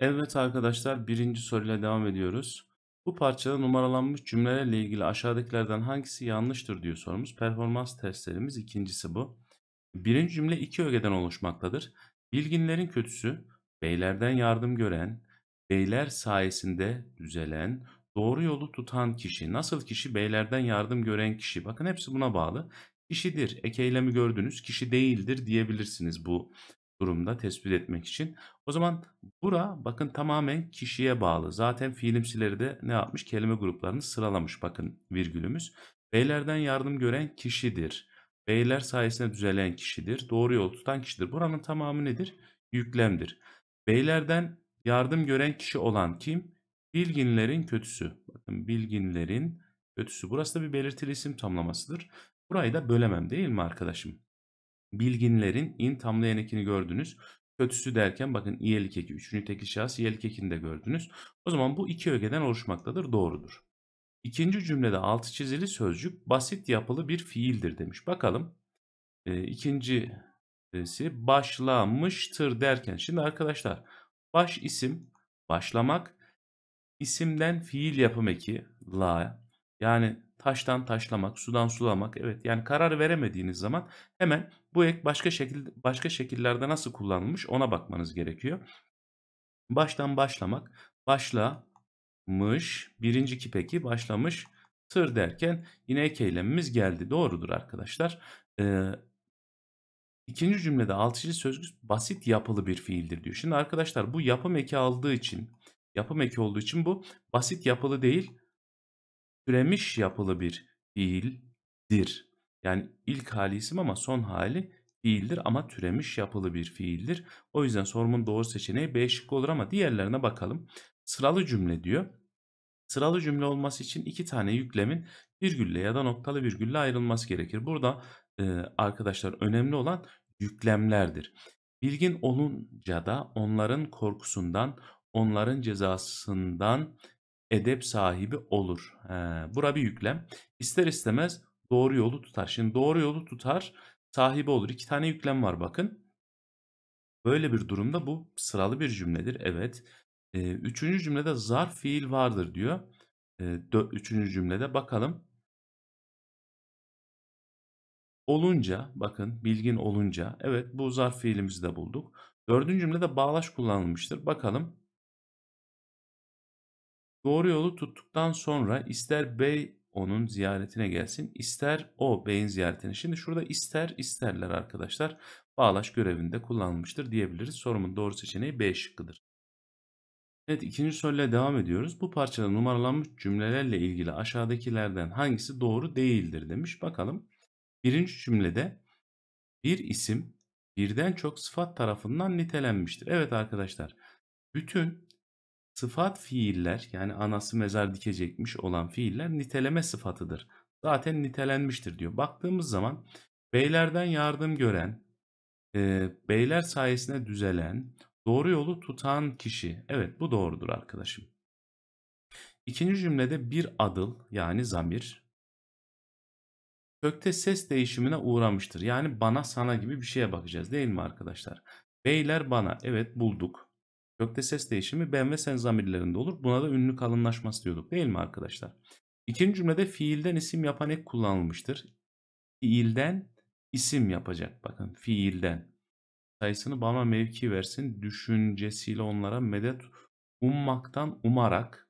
Evet arkadaşlar birinci soruyla devam ediyoruz. Bu parçada numaralanmış cümlelerle ilgili aşağıdakilerden hangisi yanlıştır diyor sorumuz. Performans testlerimiz ikincisi bu. Birinci cümle iki ögeden oluşmaktadır. Bilginlerin kötüsü, beylerden yardım gören, beyler sayesinde düzelen, doğru yolu tutan kişi. Nasıl kişi? Beylerden yardım gören kişi. Bakın hepsi buna bağlı. Kişidir. Ek eylemi gördünüz. Kişi değildir diyebilirsiniz bu durumda tespit etmek için. O zaman bura bakın tamamen kişiye bağlı. Zaten fiilimsileri de ne yapmış? Kelime gruplarını sıralamış bakın virgülümüz. Beylerden yardım gören kişidir. Beyler sayesinde düzelen kişidir. Doğru yol tutan kişidir. Buranın tamamı nedir? Yüklemdir. Beylerden yardım gören kişi olan kim? Bilginlerin kötüsü. Bakın bilginlerin kötüsü. Burası da bir belirtili isim tamlamasıdır. Burayı da bölemem değil mi arkadaşım? bilginlerin in tamlayan ekini gördünüz. Kötüsü derken bakın iyelik eki, üçüncü tekil şahıs iyelik ekini de gördünüz. O zaman bu iki ögeden oluşmaktadır, doğrudur. İkinci cümlede altı çizili sözcük basit yapılı bir fiildir demiş. Bakalım e, ikincisi başlamıştır derken. Şimdi arkadaşlar baş isim başlamak isimden fiil yapım eki la yani taştan taşlamak sudan sulamak evet yani karar veremediğiniz zaman hemen bu ek başka şekil başka şekillerde nasıl kullanılmış ona bakmanız gerekiyor. Baştan başlamak, başlamış, birinci ki peki başlamış tır derken yine ek eylemimiz geldi. Doğrudur arkadaşlar. Ee, İkinci cümlede altıcı sözcük basit yapılı bir fiildir diyor. Şimdi arkadaşlar bu yapım eki aldığı için, yapım eki olduğu için bu basit yapılı değil, türemiş yapılı bir fiildir. Yani ilk hali isim ama son hali fiildir ama türemiş yapılı bir fiildir. O yüzden sorumun doğru seçeneği B şıkkı olur ama diğerlerine bakalım. Sıralı cümle diyor. Sıralı cümle olması için iki tane yüklemin virgülle ya da noktalı virgülle ayrılması gerekir. Burada e, arkadaşlar önemli olan yüklemlerdir. Bilgin olunca da onların korkusundan, onların cezasından edep sahibi olur. He, bura bir yüklem. İster istemez doğru yolu tutar. Şimdi doğru yolu tutar sahibi olur. İki tane yüklem var bakın. Böyle bir durumda bu sıralı bir cümledir. Evet. Ee, üçüncü cümlede zarf fiil vardır diyor. Ee, üçüncü cümlede bakalım. Olunca bakın bilgin olunca evet bu zarf fiilimizi de bulduk. Dördüncü cümlede bağlaş kullanılmıştır. Bakalım. Doğru yolu tuttuktan sonra ister bey onun ziyaretine gelsin. İster o beyin ziyaretine. Şimdi şurada ister isterler arkadaşlar. bağlaş görevinde kullanılmıştır diyebiliriz. Sorumun doğru seçeneği B şıkkıdır. Evet ikinci soruyla devam ediyoruz. Bu parçada numaralanmış cümlelerle ilgili aşağıdakilerden hangisi doğru değildir demiş. Bakalım. Birinci cümlede bir isim birden çok sıfat tarafından nitelenmiştir. Evet arkadaşlar bütün Sıfat fiiller yani anası mezar dikecekmiş olan fiiller niteleme sıfatıdır. Zaten nitelenmiştir diyor. Baktığımız zaman beylerden yardım gören, e, beyler sayesinde düzelen, doğru yolu tutan kişi. Evet bu doğrudur arkadaşım. İkinci cümlede bir adıl yani zamir kökte ses değişimine uğramıştır. Yani bana sana gibi bir şeye bakacağız değil mi arkadaşlar? Beyler bana evet bulduk. Gökte ses değişimi ben ve sen zamirlerinde olur. Buna da ünlü kalınlaşması diyorduk değil mi arkadaşlar? İkinci cümlede fiilden isim yapan ek kullanılmıştır. Fiilden isim yapacak bakın fiilden. Sayısını bana mevki versin düşüncesiyle onlara medet ummaktan umarak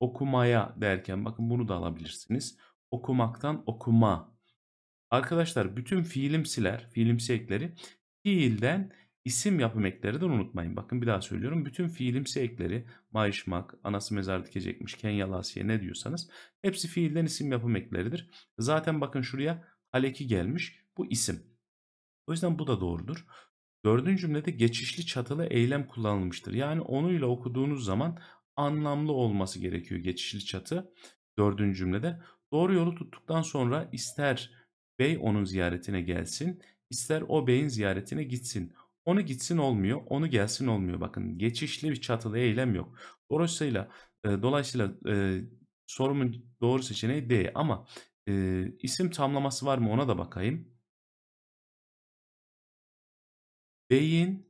okumaya derken bakın bunu da alabilirsiniz. Okumaktan okuma. Arkadaşlar bütün fiilimsiler, fiilimsi ekleri fiilden İsim yapım ekleri de unutmayın. Bakın bir daha söylüyorum. Bütün fiilimsi ekleri mayışmak, anası mezar dikecekmiş, Kenyalı Asiye ne diyorsanız hepsi fiilden isim yapım ekleridir. Zaten bakın şuraya aleki gelmiş. Bu isim. O yüzden bu da doğrudur. Dördüncü cümlede geçişli çatılı eylem kullanılmıştır. Yani onuyla okuduğunuz zaman anlamlı olması gerekiyor geçişli çatı. Dördüncü cümlede doğru yolu tuttuktan sonra ister bey onun ziyaretine gelsin, ister o beyin ziyaretine gitsin. Onu gitsin olmuyor, onu gelsin olmuyor. Bakın geçişli bir çatılı eylem yok. Dolayısıyla e, dolayısıyla e, sorumun doğru seçeneği D ama e, isim tamlaması var mı ona da bakayım. Beyin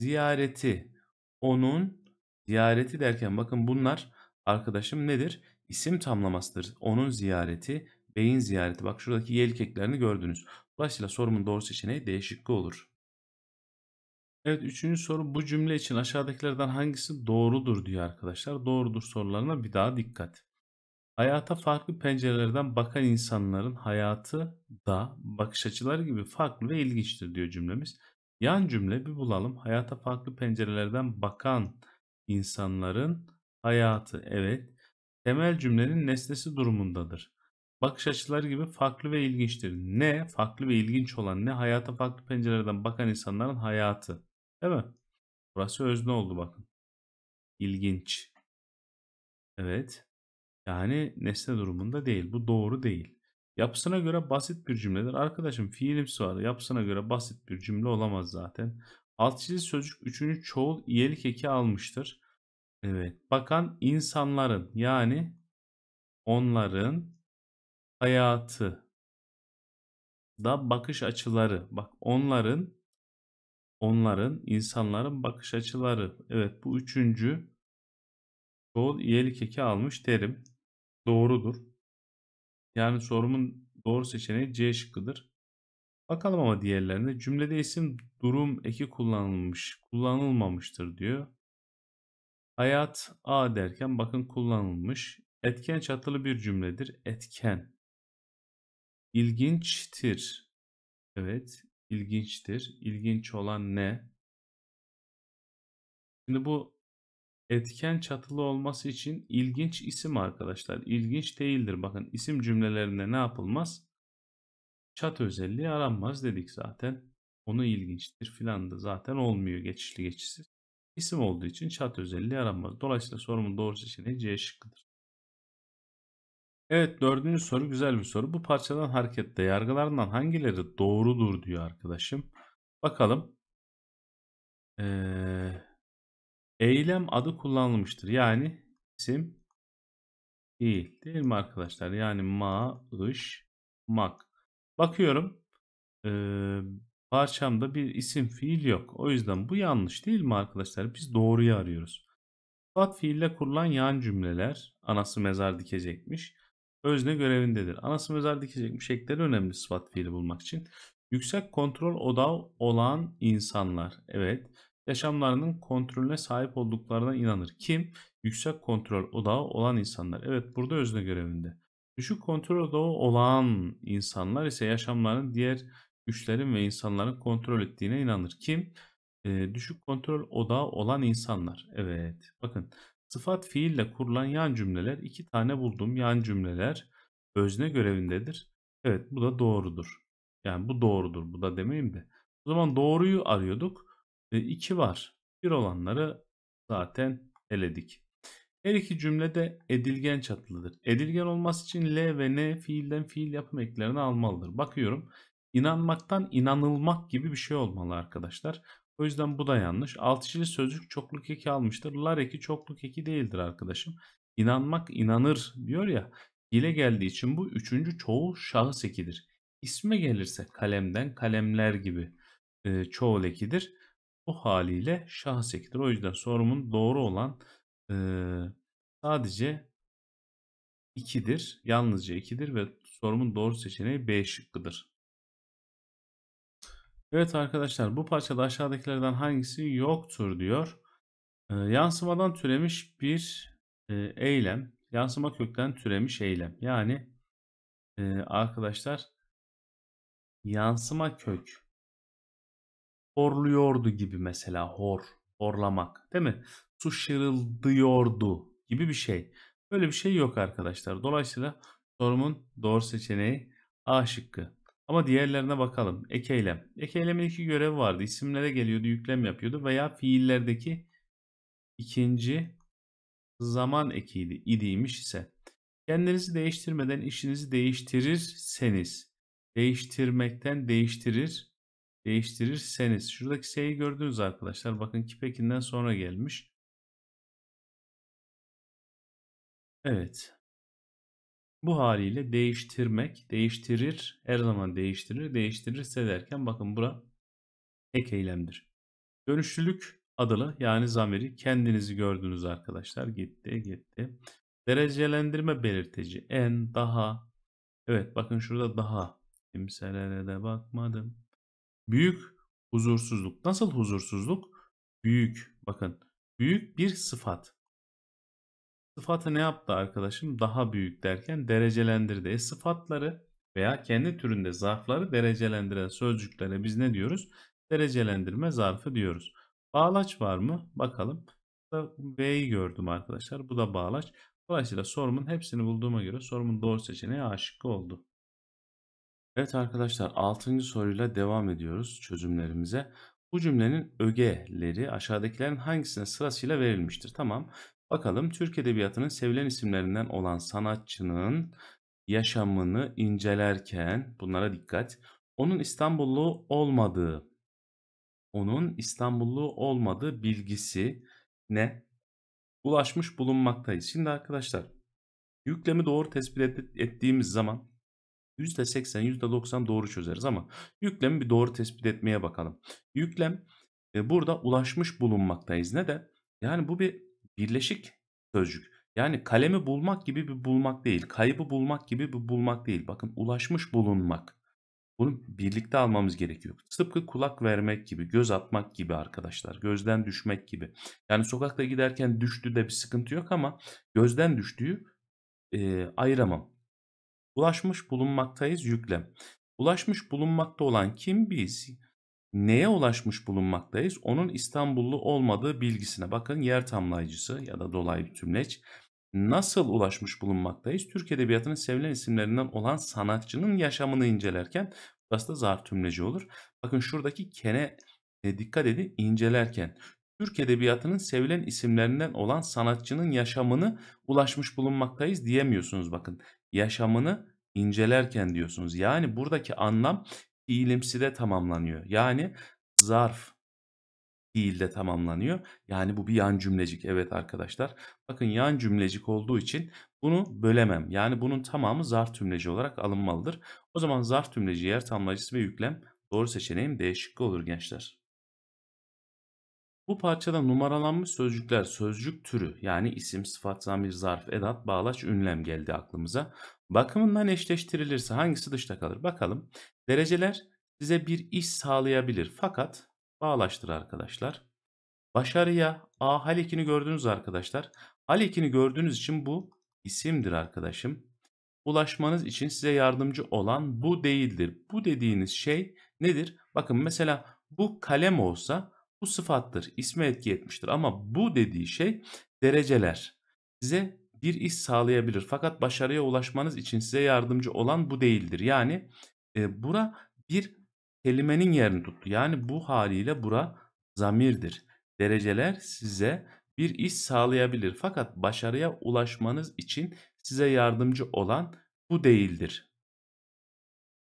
ziyareti, onun ziyareti derken bakın bunlar arkadaşım nedir? İsim tamlamasıdır. Onun ziyareti, beyin ziyareti. Bak şuradaki yelkeklerini gördünüz. Dolayısıyla sorumun doğru seçeneği D şıkkı olur. Evet üçüncü soru bu cümle için aşağıdakilerden hangisi doğrudur diyor arkadaşlar. Doğrudur sorularına bir daha dikkat. Hayata farklı pencerelerden bakan insanların hayatı da bakış açıları gibi farklı ve ilginçtir diyor cümlemiz. Yan cümle bir bulalım. Hayata farklı pencerelerden bakan insanların hayatı evet temel cümlenin nesnesi durumundadır. Bakış açıları gibi farklı ve ilginçtir. Ne? Farklı ve ilginç olan ne? Hayata farklı pencerelerden bakan insanların hayatı. Değil mi? Burası özne oldu bakın. İlginç. Evet. Yani nesne durumunda değil. Bu doğru değil. Yapısına göre basit bir cümledir. Arkadaşım fiilimsi var. Yapısına göre basit bir cümle olamaz zaten. Alt çizili sözcük üçüncü çoğul iyelik eki almıştır. Evet. Bakan insanların yani onların hayatı da bakış açıları. Bak onların onların, insanların bakış açıları. Evet bu üçüncü çoğul iyilik eki almış derim. Doğrudur. Yani sorumun doğru seçeneği C şıkkıdır. Bakalım ama diğerlerine. Cümlede isim durum eki kullanılmış, kullanılmamıştır diyor. Hayat A derken bakın kullanılmış. Etken çatılı bir cümledir. Etken. İlginçtir. Evet ilginçtir. İlginç olan ne? Şimdi bu etken çatılı olması için ilginç isim arkadaşlar. İlginç değildir. Bakın isim cümlelerinde ne yapılmaz? Çat özelliği aranmaz dedik zaten. Onu ilginçtir filan da zaten olmuyor geçişli geçişsiz. İsim olduğu için çat özelliği aranmaz. Dolayısıyla sorumun doğru seçeneği C şıkkıdır. Evet dördüncü soru güzel bir soru. Bu parçadan hareketle yargılarından hangileri doğrudur diyor arkadaşım. Bakalım. Ee, eylem adı kullanılmıştır. Yani isim değil. Değil mi arkadaşlar? Yani ma, ış, mak. Bakıyorum. Ee, parçamda bir isim fiil yok. O yüzden bu yanlış değil mi arkadaşlar? Biz doğruyu arıyoruz. Sıfat fiille kurulan yan cümleler. Anası mezar dikecekmiş özne görevindedir. Anası özel dikecekmiş müşekleri önemli sıfat fiili bulmak için. Yüksek kontrol odağı olan insanlar. Evet. Yaşamlarının kontrolüne sahip olduklarına inanır. Kim? Yüksek kontrol odağı olan insanlar. Evet burada özne görevinde. Düşük kontrol odağı olan insanlar ise yaşamlarının diğer güçlerin ve insanların kontrol ettiğine inanır. Kim? E, düşük kontrol odağı olan insanlar. Evet. Bakın Sıfat fiille kurulan yan cümleler iki tane buldum. Yan cümleler özne görevindedir. Evet bu da doğrudur. Yani bu doğrudur. Bu da demeyeyim de. O zaman doğruyu arıyorduk. 2 e, var. Bir olanları zaten eledik. Her iki cümlede edilgen çatılıdır. Edilgen olması için L ve N fiilden fiil yapım eklerini almalıdır. Bakıyorum. İnanmaktan inanılmak gibi bir şey olmalı arkadaşlar. O yüzden bu da yanlış. Alt içili sözcük çokluk eki almıştır. Lar eki çokluk eki değildir arkadaşım. İnanmak inanır diyor ya. Dile geldiği için bu üçüncü çoğul şahıs ekidir. İsme gelirse kalemden kalemler gibi e, çoğul ekidir. Bu haliyle şahıs ekidir. O yüzden sorumun doğru olan e, sadece ikidir. Yalnızca ikidir ve sorumun doğru seçeneği B şıkkıdır. Evet arkadaşlar bu parçada aşağıdakilerden hangisi yoktur diyor. E, yansımadan türemiş bir e, eylem. Yansıma kökten türemiş eylem. Yani e, arkadaşlar yansıma kök horluyordu gibi mesela hor, horlamak değil mi? Su şırıldıyordu gibi bir şey. Böyle bir şey yok arkadaşlar. Dolayısıyla sorumun doğru seçeneği A şıkkı. Ama diğerlerine bakalım. Ek eylem. iki görevi vardı. İsimlere geliyordu, yüklem yapıyordu veya fiillerdeki ikinci zaman ekiydi, idiymiş ise. Kendinizi değiştirmeden işinizi değiştirirseniz, değiştirmekten değiştirir, değiştirirseniz. Şuradaki S'yi gördünüz arkadaşlar. Bakın Kipekin'den sonra gelmiş. Evet. Bu haliyle değiştirmek, değiştirir, her zaman değiştirir, değiştirirse derken bakın bura ek eylemdir. Dönüşlülük adılı yani zamiri kendinizi gördünüz arkadaşlar. Gitti, gitti. Derecelendirme belirteci en, daha. Evet bakın şurada daha. Kimselere de bakmadım. Büyük huzursuzluk. Nasıl huzursuzluk? Büyük. Bakın büyük bir sıfat sıfatı ne yaptı arkadaşım? Daha büyük derken derecelendirdi. E, sıfatları veya kendi türünde zarfları derecelendiren sözcüklere biz ne diyoruz? Derecelendirme zarfı diyoruz. Bağlaç var mı? Bakalım. B'yi gördüm arkadaşlar. Bu da bağlaç. Dolayısıyla sorumun hepsini bulduğuma göre sorumun doğru seçeneği A oldu. Evet arkadaşlar 6. soruyla devam ediyoruz çözümlerimize. Bu cümlenin ögeleri aşağıdakilerin hangisine sırasıyla verilmiştir? Tamam. Bakalım Türk Edebiyatı'nın sevilen isimlerinden olan sanatçının yaşamını incelerken bunlara dikkat. Onun İstanbullu olmadığı, onun İstanbullu olmadığı bilgisi ne? Ulaşmış bulunmaktayız. Şimdi arkadaşlar yüklemi doğru tespit ettiğimiz zaman %80, %90 doğru çözeriz ama yüklemi bir doğru tespit etmeye bakalım. Yüklem e, burada ulaşmış bulunmaktayız. Ne de? Yani bu bir birleşik sözcük. Yani kalemi bulmak gibi bir bulmak değil, kaybı bulmak gibi bir bulmak değil. Bakın ulaşmış bulunmak. Bunu birlikte almamız gerekiyor. Tıpkı kulak vermek gibi, göz atmak gibi arkadaşlar. Gözden düşmek gibi. Yani sokakta giderken düştü de bir sıkıntı yok ama gözden düştüğü e, ayıramam. Ulaşmış bulunmaktayız yüklem. Ulaşmış bulunmakta olan kim biz? neye ulaşmış bulunmaktayız? Onun İstanbullu olmadığı bilgisine bakın yer tamlayıcısı ya da dolaylı tümleç nasıl ulaşmış bulunmaktayız? Türk Edebiyatı'nın sevilen isimlerinden olan sanatçının yaşamını incelerken burası da zar tümleci olur. Bakın şuradaki kene e, dikkat edin incelerken Türk Edebiyatı'nın sevilen isimlerinden olan sanatçının yaşamını ulaşmış bulunmaktayız diyemiyorsunuz bakın. Yaşamını incelerken diyorsunuz. Yani buradaki anlam fiilimside tamamlanıyor. Yani zarf fiilde tamamlanıyor. Yani bu bir yan cümlecik. Evet arkadaşlar. Bakın yan cümlecik olduğu için bunu bölemem. Yani bunun tamamı zarf tümleci olarak alınmalıdır. O zaman zarf tümleci yer tamlacısı ve yüklem doğru seçeneğim D olur gençler. Bu parçada numaralanmış sözcükler sözcük türü yani isim, sıfat, zamir, zarf, edat, bağlaç, ünlem geldi aklımıza. Bakımından eşleştirilirse hangisi dışta kalır? Bakalım. Dereceler size bir iş sağlayabilir fakat bağlaştır arkadaşlar. Başarıya A hal ekini gördünüz arkadaşlar. Hal ekini gördüğünüz için bu isimdir arkadaşım. Ulaşmanız için size yardımcı olan bu değildir. Bu dediğiniz şey nedir? Bakın mesela bu kalem olsa bu sıfattır. İsme etki etmiştir. Ama bu dediği şey dereceler. Size bir iş sağlayabilir. Fakat başarıya ulaşmanız için size yardımcı olan bu değildir. Yani e, bura bir kelimenin yerini tuttu. Yani bu haliyle bura zamirdir. Dereceler size bir iş sağlayabilir fakat başarıya ulaşmanız için size yardımcı olan bu değildir.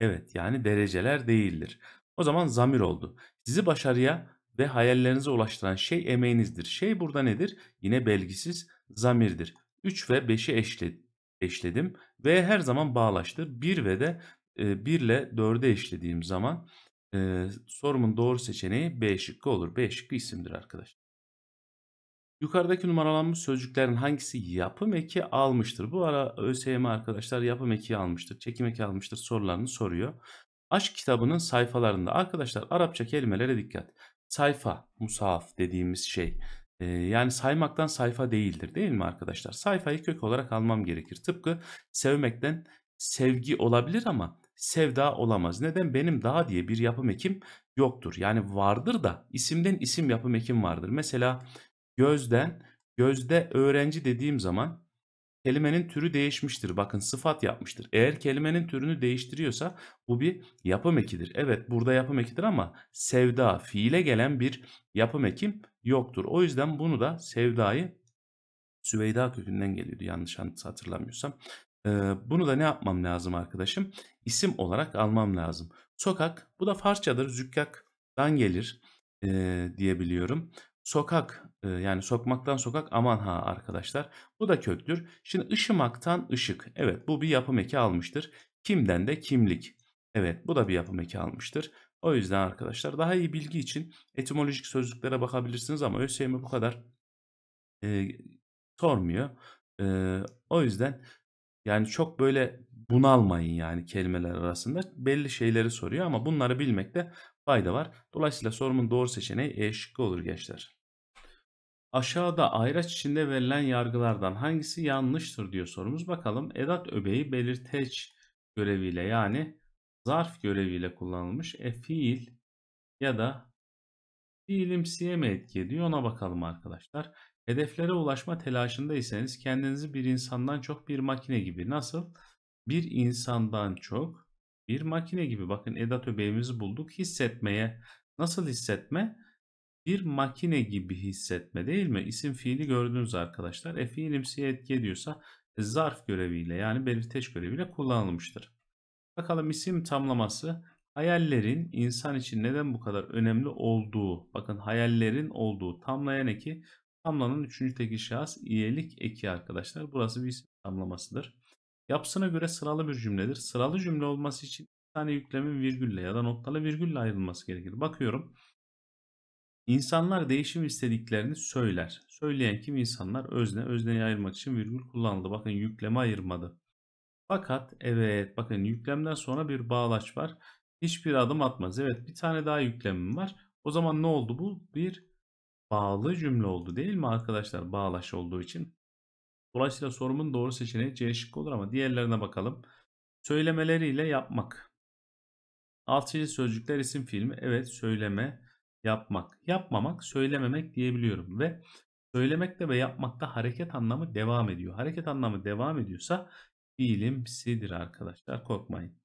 Evet yani dereceler değildir. O zaman zamir oldu. Sizi başarıya ve hayallerinize ulaştıran şey emeğinizdir. Şey burada nedir? Yine belgisiz zamirdir. 3 ve 5'i eşledim. ve her zaman bağlaştır. 1 ve de 1 ile 4'e eşlediğim zaman e, sorumun doğru seçeneği B şıkkı olur. B şıkkı isimdir arkadaşlar. Yukarıdaki numaralanmış sözcüklerin hangisi yapım eki almıştır? Bu ara ÖSYM arkadaşlar yapım eki almıştır, çekim eki almıştır sorularını soruyor. Aşk kitabının sayfalarında arkadaşlar Arapça kelimelere dikkat. Sayfa, musaf dediğimiz şey e, yani saymaktan sayfa değildir değil mi arkadaşlar? Sayfayı kök olarak almam gerekir. Tıpkı sevmekten sevgi olabilir ama sevda olamaz. Neden? Benim daha diye bir yapım ekim yoktur. Yani vardır da isimden isim yapım ekim vardır. Mesela gözden gözde öğrenci dediğim zaman kelimenin türü değişmiştir. Bakın sıfat yapmıştır. Eğer kelimenin türünü değiştiriyorsa bu bir yapım ekidir. Evet burada yapım ekidir ama sevda fiile gelen bir yapım ekim yoktur. O yüzden bunu da sevdayı Süveyda kökünden geliyordu yanlış hatırlamıyorsam. Bunu da ne yapmam lazım arkadaşım? isim olarak almam lazım. Sokak bu da Farsçadır zükkaktan gelir e, diyebiliyorum. Sokak e, yani sokmaktan sokak aman ha arkadaşlar bu da köktür. Şimdi ışımaktan ışık evet bu bir yapım eki almıştır. Kimden de kimlik evet bu da bir yapım eki almıştır. O yüzden arkadaşlar daha iyi bilgi için etimolojik sözlüklere bakabilirsiniz ama ÖSYM bu kadar e, sormuyor. E, o yüzden yani çok böyle bunalmayın yani kelimeler arasında. Belli şeyleri soruyor ama bunları bilmekte fayda var. Dolayısıyla sorumun doğru seçeneği E şıkkı olur gençler. Aşağıda ayraç içinde verilen yargılardan hangisi yanlıştır diyor sorumuz. Bakalım edat öbeği belirteç göreviyle yani zarf göreviyle kullanılmış. E fiil ya da fiilimsiye mi etki ediyor ona bakalım arkadaşlar. Hedeflere ulaşma telaşındaysanız kendinizi bir insandan çok bir makine gibi nasıl? bir insandan çok bir makine gibi bakın edat öbeğimizi bulduk hissetmeye nasıl hissetme bir makine gibi hissetme değil mi isim fiili gördünüz arkadaşlar e fiilimsiye etki ediyorsa zarf göreviyle yani belirteç göreviyle kullanılmıştır bakalım isim tamlaması hayallerin insan için neden bu kadar önemli olduğu bakın hayallerin olduğu tamlayan eki tamlanın üçüncü teki şahıs iyilik eki arkadaşlar burası bir isim tamlamasıdır Yapısına göre sıralı bir cümledir. Sıralı cümle olması için bir tane yüklemin virgülle ya da noktalı virgülle ayrılması gerekir. Bakıyorum. İnsanlar değişim istediklerini söyler. Söyleyen kim? insanlar? Özne. Özneyi ayırmak için virgül kullanıldı. Bakın yükleme ayırmadı. Fakat evet bakın yüklemden sonra bir bağlaç var. Hiçbir adım atmaz. Evet bir tane daha yüklemim var. O zaman ne oldu bu? Bir bağlı cümle oldu değil mi arkadaşlar? Bağlaç olduğu için. Dolayısıyla sorumun doğru seçeneği C şıkkı olur ama diğerlerine bakalım. Söylemeleriyle yapmak. Alt çeşit sözcükler isim filmi. Evet söyleme, yapmak. Yapmamak, söylememek diyebiliyorum ve söylemekte ve yapmakta hareket anlamı devam ediyor. Hareket anlamı devam ediyorsa fiilimsidir arkadaşlar korkmayın.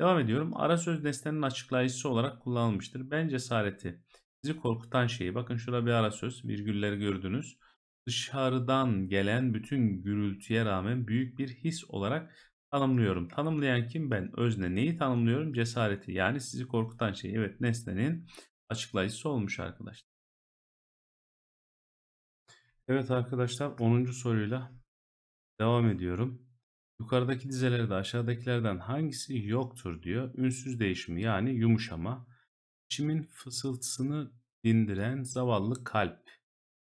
Devam ediyorum. Ara söz nesnenin açıklayıcısı olarak kullanılmıştır. Ben cesareti sizi korkutan şeyi. Bakın şurada bir ara söz virgülleri gördünüz dışarıdan gelen bütün gürültüye rağmen büyük bir his olarak tanımlıyorum. Tanımlayan kim ben? Özne neyi tanımlıyorum? Cesareti yani sizi korkutan şey. Evet nesnenin açıklayıcısı olmuş arkadaşlar. Evet arkadaşlar 10. soruyla devam ediyorum. Yukarıdaki dizelerde aşağıdakilerden hangisi yoktur diyor. Ünsüz değişimi yani yumuşama. İçimin fısıltısını dindiren zavallı kalp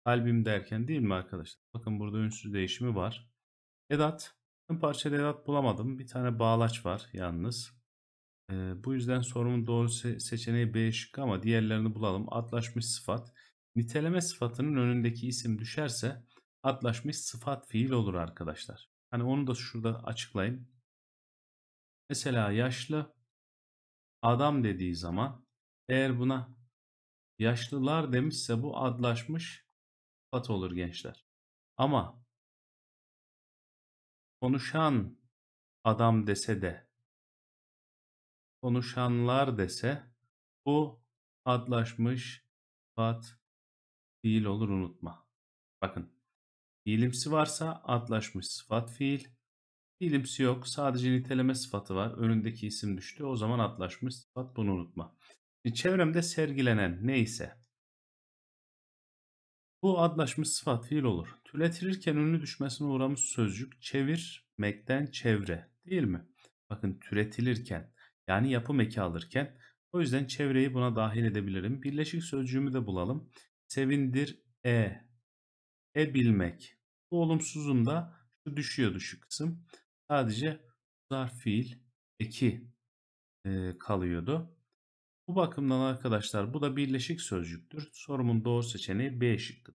albüm derken değil mi arkadaşlar? Bakın burada ünsüz değişimi var. Edat. Tüm parçada edat bulamadım. Bir tane bağlaç var yalnız. Ee, bu yüzden sorumun doğru se seçeneği B şıkkı ama diğerlerini bulalım. Atlaşmış sıfat. Niteleme sıfatının önündeki isim düşerse atlaşmış sıfat fiil olur arkadaşlar. Hani onu da şurada açıklayayım. Mesela yaşlı adam dediği zaman eğer buna yaşlılar demişse bu adlaşmış sıfat olur gençler. Ama konuşan adam dese de konuşanlar dese bu adlaşmış sıfat fiil olur unutma. Bakın fiilimsi varsa adlaşmış sıfat fiil Fiilimsi yok. Sadece niteleme sıfatı var. Önündeki isim düştü. O zaman atlaşmış sıfat bunu unutma. Çevremde sergilenen neyse bu adlaşmış sıfat fiil olur. Türetilirken ünlü düşmesine uğramış sözcük çevirmekten çevre değil mi? Bakın türetilirken yani yapım eki alırken o yüzden çevreyi buna dahil edebilirim. Birleşik sözcüğümü de bulalım. Sevindir e. E bilmek. Bu olumsuzunda şu düşüyordu şu kısım. Sadece zarf fiil eki e, kalıyordu. Bu bakımdan arkadaşlar bu da birleşik sözcüktür. Sorumun doğru seçeneği B şıkkı.